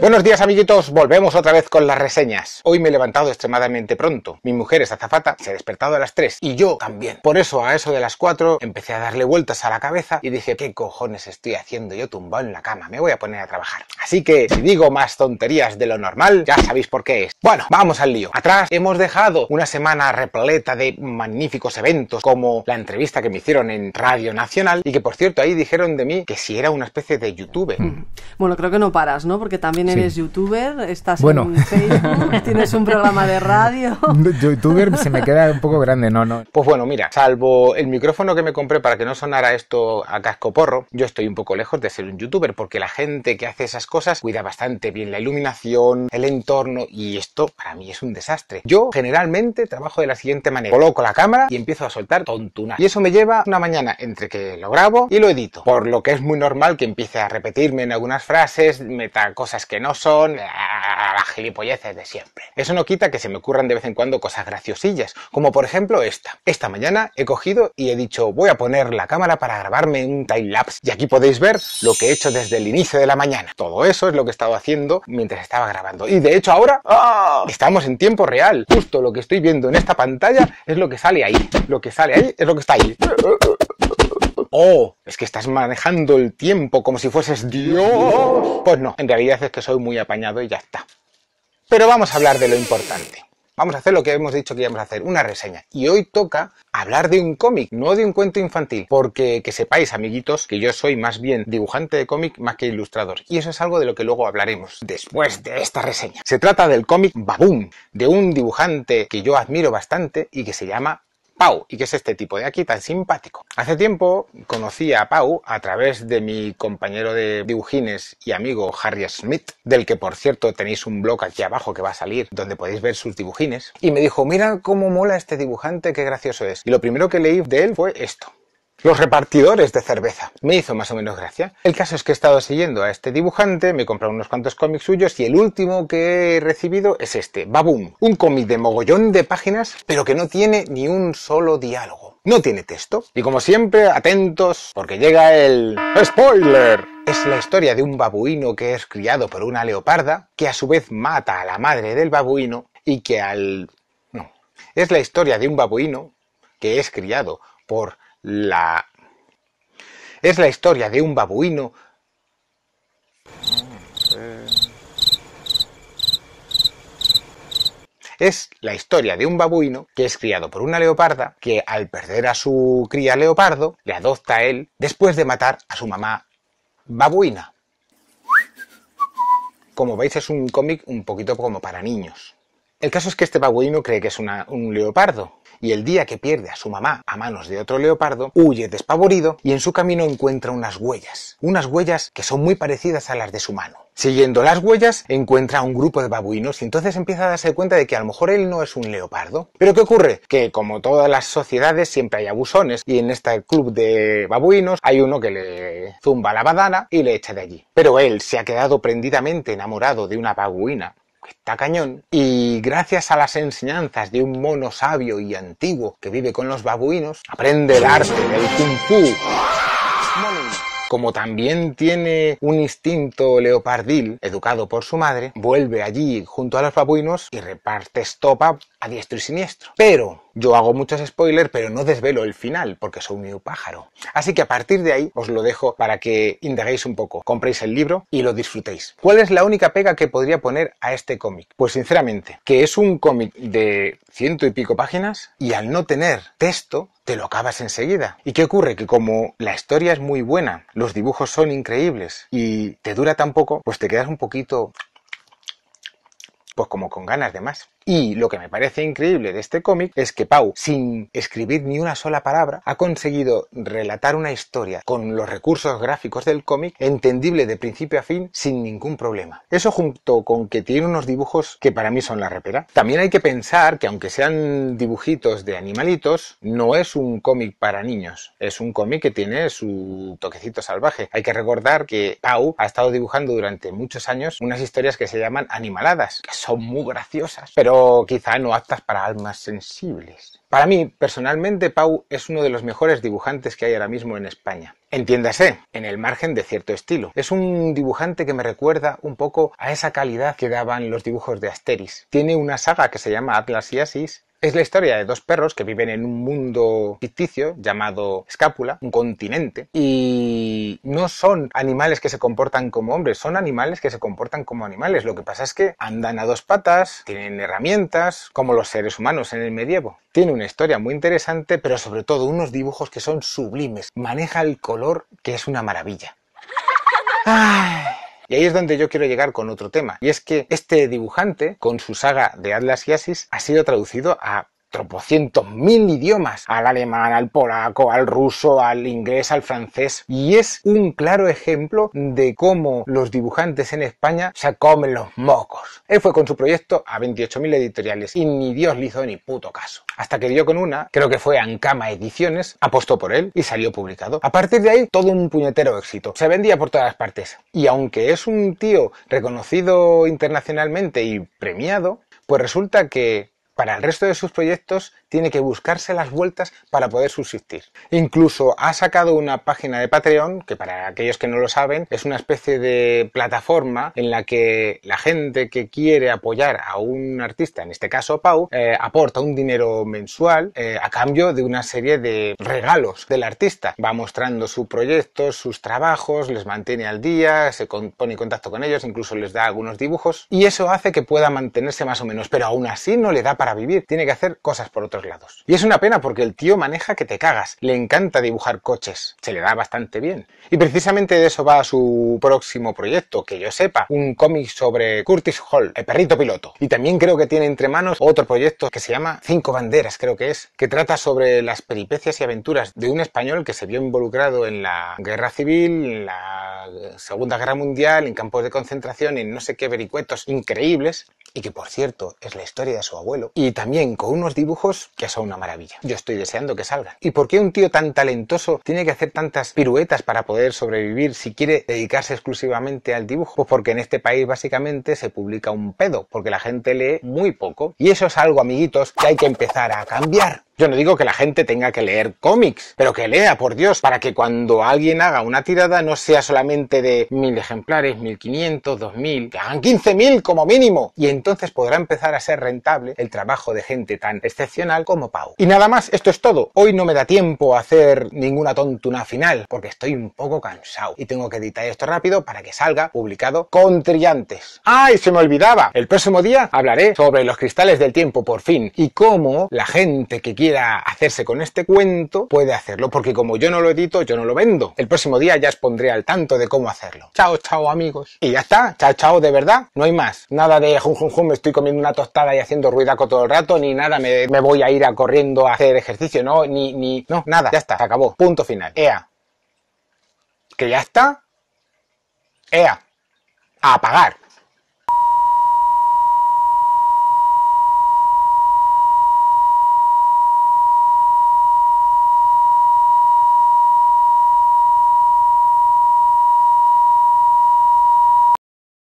Buenos días amiguitos, volvemos otra vez con las reseñas. Hoy me he levantado extremadamente pronto. Mi mujer es azafata, se ha despertado a las 3 y yo también. Por eso a eso de las 4 empecé a darle vueltas a la cabeza y dije, ¿qué cojones estoy haciendo yo tumbado en la cama? Me voy a poner a trabajar. Así que si digo más tonterías de lo normal, ya sabéis por qué es. Bueno, vamos al lío. Atrás hemos dejado una semana repleta de magníficos eventos como la entrevista que me hicieron en Radio Nacional y que por cierto ahí dijeron de mí que si era una especie de YouTube. Mm. Bueno, creo que no paras, ¿no? Porque también eres youtuber, estás bueno. en Facebook, tienes un programa de radio. youtuber se me queda un poco grande, no, no. Pues bueno, mira, salvo el micrófono que me compré para que no sonara esto a casco porro, yo estoy un poco lejos de ser un youtuber porque la gente que hace esas cosas cuida bastante bien la iluminación, el entorno y esto para mí es un desastre. Yo generalmente trabajo de la siguiente manera. Coloco la cámara y empiezo a soltar tontunas. Y eso me lleva una mañana entre que lo grabo y lo edito. Por lo que es muy normal que empiece a repetirme en algunas frases, meta cosas que no son ah, las gilipolleces de siempre. Eso no quita que se me ocurran de vez en cuando cosas graciosillas, como por ejemplo esta. Esta mañana he cogido y he dicho voy a poner la cámara para grabarme un time lapse y aquí podéis ver lo que he hecho desde el inicio de la mañana. Todo eso es lo que he estado haciendo mientras estaba grabando y de hecho ahora ¡ah! estamos en tiempo real. Justo lo que estoy viendo en esta pantalla es lo que sale ahí. Lo que sale ahí es lo que está ahí oh, es que estás manejando el tiempo como si fueses Dios. Pues no, en realidad es que soy muy apañado y ya está. Pero vamos a hablar de lo importante. Vamos a hacer lo que hemos dicho que íbamos a hacer, una reseña. Y hoy toca hablar de un cómic, no de un cuento infantil, porque que sepáis, amiguitos, que yo soy más bien dibujante de cómic más que ilustrador. Y eso es algo de lo que luego hablaremos después de esta reseña. Se trata del cómic Baboom, de un dibujante que yo admiro bastante y que se llama Pau, y que es este tipo de aquí tan simpático. Hace tiempo conocí a Pau a través de mi compañero de dibujines y amigo Harry Smith, del que por cierto tenéis un blog aquí abajo que va a salir, donde podéis ver sus dibujines, y me dijo, mira cómo mola este dibujante, qué gracioso es. Y lo primero que leí de él fue esto. Los repartidores de cerveza. Me hizo más o menos gracia. El caso es que he estado siguiendo a este dibujante, me he comprado unos cuantos cómics suyos y el último que he recibido es este, Baboom. Un cómic de mogollón de páginas, pero que no tiene ni un solo diálogo. No tiene texto. Y como siempre, atentos, porque llega el... ¡Spoiler! Es la historia de un babuino que es criado por una leoparda, que a su vez mata a la madre del babuino y que al... No. Es la historia de un babuino que es criado por es la historia de un babuino... Es la historia de un babuino que es criado por una leoparda que al perder a su cría leopardo le adopta a él después de matar a su mamá babuina. Como veis es un cómic un poquito como para niños. El caso es que este babuino cree que es un leopardo, y el día que pierde a su mamá a manos de otro leopardo, huye despavorido y en su camino encuentra unas huellas, unas huellas que son muy parecidas a las de su mano. Siguiendo las huellas, encuentra a un grupo de babuinos y entonces empieza a darse cuenta de que a lo mejor él no es un leopardo. Pero ¿qué ocurre? Que como todas las sociedades siempre hay abusones y en este club de babuinos hay uno que le zumba la badana y le echa de allí. Pero él se ha quedado prendidamente enamorado de una babuina está cañón. Y gracias a las enseñanzas de un mono sabio y antiguo que vive con los babuinos, aprende el arte del kung fu. Como también tiene un instinto leopardil, educado por su madre, vuelve allí junto a los babuinos y reparte estopa a diestro y siniestro. Pero yo hago muchos spoilers, pero no desvelo el final, porque soy un pájaro. Así que a partir de ahí os lo dejo para que indaguéis un poco, compréis el libro y lo disfrutéis. ¿Cuál es la única pega que podría poner a este cómic? Pues sinceramente, que es un cómic de ciento y pico páginas y al no tener texto, te lo acabas enseguida. ¿Y qué ocurre? Que como la historia es muy buena, los dibujos son increíbles y te dura tan poco, pues te quedas un poquito pues como con ganas de más. Y lo que me parece increíble de este cómic es que Pau, sin escribir ni una sola palabra, ha conseguido relatar una historia con los recursos gráficos del cómic entendible de principio a fin sin ningún problema. Eso junto con que tiene unos dibujos que para mí son la repera. También hay que pensar que aunque sean dibujitos de animalitos, no es un cómic para niños. Es un cómic que tiene su toquecito salvaje. Hay que recordar que Pau ha estado dibujando durante muchos años unas historias que se llaman animaladas, son son muy graciosas, pero quizá no aptas para almas sensibles. Para mí, personalmente, Pau es uno de los mejores dibujantes que hay ahora mismo en España. Entiéndase, en el margen de cierto estilo. Es un dibujante que me recuerda un poco a esa calidad que daban los dibujos de Asteris. Tiene una saga que se llama Atlas y Asis, es la historia de dos perros que viven en un mundo ficticio llamado Escápula, un continente, y no son animales que se comportan como hombres, son animales que se comportan como animales. Lo que pasa es que andan a dos patas, tienen herramientas, como los seres humanos en el medievo. Tiene una historia muy interesante, pero sobre todo unos dibujos que son sublimes. Maneja el color, que es una maravilla. Y ahí es donde yo quiero llegar con otro tema, y es que este dibujante, con su saga de Atlas y Asis, ha sido traducido a tropocientos mil idiomas, al alemán, al polaco, al ruso, al inglés, al francés. Y es un claro ejemplo de cómo los dibujantes en España se comen los mocos. Él fue con su proyecto a 28.000 editoriales y ni Dios le hizo ni puto caso. Hasta que dio con una, creo que fue Ancama Ediciones, apostó por él y salió publicado. A partir de ahí, todo un puñetero éxito. Se vendía por todas partes. Y aunque es un tío reconocido internacionalmente y premiado, pues resulta que para el resto de sus proyectos tiene que buscarse las vueltas para poder subsistir. Incluso ha sacado una página de Patreon, que para aquellos que no lo saben, es una especie de plataforma en la que la gente que quiere apoyar a un artista, en este caso Pau, eh, aporta un dinero mensual eh, a cambio de una serie de regalos del artista. Va mostrando su proyecto, sus trabajos, les mantiene al día, se pone en contacto con ellos, incluso les da algunos dibujos y eso hace que pueda mantenerse más o menos, pero aún así no le da para vivir, tiene que hacer cosas por otro lados. Y es una pena porque el tío maneja que te cagas, le encanta dibujar coches, se le da bastante bien. Y precisamente de eso va su próximo proyecto, que yo sepa, un cómic sobre Curtis Hall, el perrito piloto. Y también creo que tiene entre manos otro proyecto que se llama Cinco Banderas, creo que es, que trata sobre las peripecias y aventuras de un español que se vio involucrado en la guerra civil, en la Segunda Guerra Mundial, en campos de concentración, en no sé qué vericuetos increíbles, y que por cierto es la historia de su abuelo, y también con unos dibujos que son una maravilla. Yo estoy deseando que salga. ¿Y por qué un tío tan talentoso tiene que hacer tantas piruetas para poder sobrevivir si quiere dedicarse exclusivamente al dibujo? Pues porque en este país básicamente se publica un pedo, porque la gente lee muy poco. Y eso es algo, amiguitos, que hay que empezar a cambiar. Yo no digo que la gente tenga que leer cómics, pero que lea, por Dios, para que cuando alguien haga una tirada no sea solamente de mil ejemplares, mil quinientos, dos mil, que hagan quince como mínimo. Y entonces podrá empezar a ser rentable el trabajo de gente tan excepcional como Pau. Y nada más, esto es todo. Hoy no me da tiempo a hacer ninguna tontuna final, porque estoy un poco cansado y tengo que editar esto rápido para que salga publicado con trillantes. ¡Ay, se me olvidaba! El próximo día hablaré sobre los cristales del tiempo por fin y cómo la gente que quiere hacerse con este cuento puede hacerlo, porque como yo no lo edito, yo no lo vendo. El próximo día ya os pondré al tanto de cómo hacerlo. Chao, chao amigos. Y ya está, chao, chao, de verdad. No hay más. Nada de jum, jum, jum, me estoy comiendo una tostada y haciendo ruidaco todo el rato, ni nada, me, voy a ir a corriendo a hacer ejercicio, no, ni, ni, no, nada. Ya está, se acabó. Punto final. Ea. Que ya está. Ea. A apagar.